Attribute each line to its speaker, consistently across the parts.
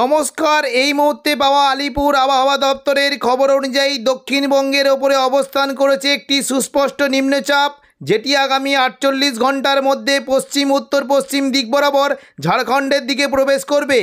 Speaker 1: নমস্কার এই মুহূর্তে পাওয়া আলিপুর আবহাওয়া দপ্তরের খবর অনুযায়ী দক্ষিণবঙ্গের ওপরে অবস্থান করেছে একটি সুস্পষ্ট নিম্নচাপ যেটি আগামী আটচল্লিশ ঘন্টার মধ্যে পশ্চিম উত্তর পশ্চিম দিক বরাবর ঝাড়খণ্ডের দিকে প্রবেশ করবে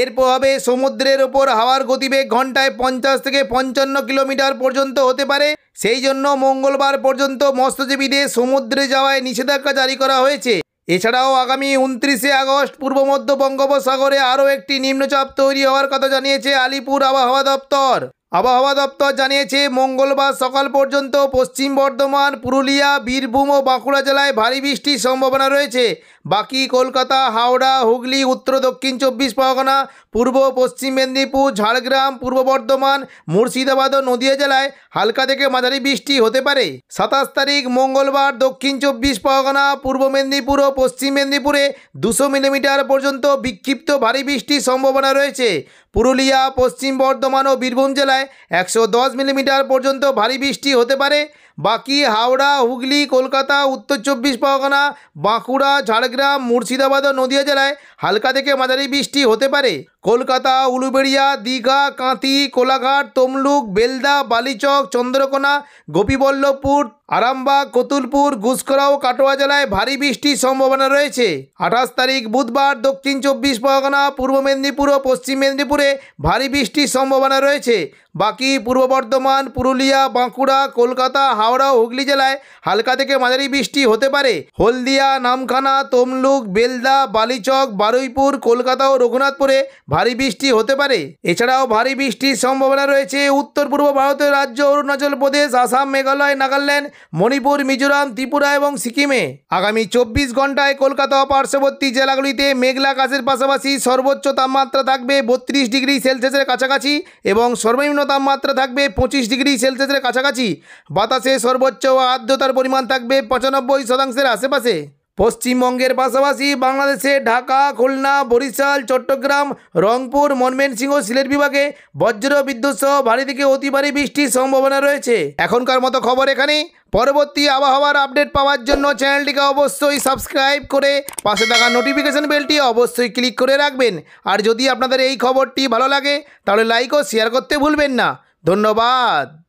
Speaker 1: এর প্রভাবে সমুদ্রের ওপর হাওয়ার গতিবেগ ঘন্টায় পঞ্চাশ থেকে পঞ্চান্ন কিলোমিটার পর্যন্ত হতে পারে সেই জন্য মঙ্গলবার পর্যন্ত মৎস্যজীবীদের সমুদ্রে যাওয়ায় নিষেধাজ্ঞা জারি করা হয়েছে এছাড়াও আগামী উনত্রিশে আগস্ট পূর্ব মধ্য বঙ্গোপসাগরে আরও একটি নিম্নচাপ তৈরি হওয়ার কথা জানিয়েছে আলিপুর আবহাওয়া দপ্তর আবহাওয়া দপ্তর জানিয়েছে মঙ্গলবার সকাল পর্যন্ত পশ্চিম বর্ধমান পুরুলিয়া বীরভূম ও বাঁকুড়া জেলায় ভারী বৃষ্টির সম্ভাবনা রয়েছে বাকি কলকাতা হাওড়া হুগলি উত্তর দক্ষিণ চব্বিশ পরগনা পূর্ব পশ্চিম মেদিনীপুর ঝাড়গ্রাম পূর্ব বর্ধমান মুর্শিদাবাদ ও নদিয়া জেলায় হালকা থেকে মাঝারি বৃষ্টি হতে পারে সাতাশ তারিখ মঙ্গলবার দক্ষিণ চব্বিশ পরগনা পূর্ব মেদিনীপুর ও পশ্চিম মেদিনীপুরে দুশো মিলিমিটার পর্যন্ত বিক্ষিপ্ত ভারী বৃষ্টির সম্ভাবনা রয়েছে পুরুলিয়া পশ্চিম বর্ধমান ও বীরভূম জেলায় একশো দশ মিলিমিটার পর্যন্ত ভারী বৃষ্টি হতে পারে বাকি হাওড়া হুগলি কলকাতা উত্তর চব্বিশ পরগনা বাঁকুড়া ঝাড়গ্রাম মুর্শিদাবাদ ও নদীয়া জেলায় হালকা থেকে মাঝারি বৃষ্টি হতে পারে কলকাতা উলুবেড়িয়া দীঘা কাঁতি কোলাঘাট তমলুক বেলদা বালিচক চন্দ্রকোনা গোপীবল্লভপুর আরামবাগ কতুলপুর গুসকরা ও কাটোয়া জেলায় ভারী বৃষ্টির সম্ভাবনা রয়েছে আঠাশ তারিখ বুধবার দক্ষিণ চব্বিশ পরগনা পূর্ব মেদিনীপুর ও পশ্চিম মেদিনীপুরে ভারী বৃষ্টির সম্ভাবনা রয়েছে বাকি পূর্ব বর্ধমান পুরুলিয়া বাঁকুড়া কলকাতা হাওড়া হুগলি জেলায় হালকা থেকে মাঝারি বৃষ্টি হতে পারে হলদিয়া নামখানা তমলুক বেলদা বালিচক বারুইপুর কলকাতা ও রঘুনাথপুরে ভারী বৃষ্টি হতে পারে এছাড়াও ভারী বৃষ্টির সম্ভাবনা রয়েছে উত্তর পূর্ব ভারতের রাজ্য অরুণাচল প্রদেশ আসাম মেঘালয় নাগাল্যান্ড মণিপুর মিজোরাম ত্রিপুরা এবং সিকিমে আগামী চব্বিশ ঘন্টায় কলকাতা পার্শ্ববর্তী জেলাগুলিতে মেঘলা আকাশের পাশাপাশি সর্বোচ্চ তাপমাত্রা থাকবে বত্রিশ ডিগ্রি সেলসিয়াসের কাছাকাছি এবং সর্বনিম্ন তাপমাত্রা থাকবে পঁচিশ ডিগ্রি সেলসিয়াসের কাছাকাছি বাতাসে সর্বোচ্চ আর্দ্রতার পরিমাণ থাকবে পঁচানব্বই শতাংশের আশেপাশে পশ্চিমবঙ্গের পাশাপাশি বাংলাদেশে ঢাকা খুলনা বরিশাল চট্টগ্রাম রংপুর ময়মনসিংহ সিলেট বিভাগে বজ্র বিদ্যুৎ সহ ভারী থেকে অতি ভারী বৃষ্টির সম্ভাবনা রয়েছে এখনকার মতো খবর এখানে পরবর্তী আবহাওয়ার আপডেট পাওয়ার জন্য চ্যানেলটিকে অবশ্যই সাবস্ক্রাইব করে পাশে থাকা নোটিফিকেশন বেলটি অবশ্যই ক্লিক করে রাখবেন আর যদি আপনাদের এই খবরটি ভালো লাগে তাহলে লাইক ও শেয়ার করতে ভুলবেন না ধন্যবাদ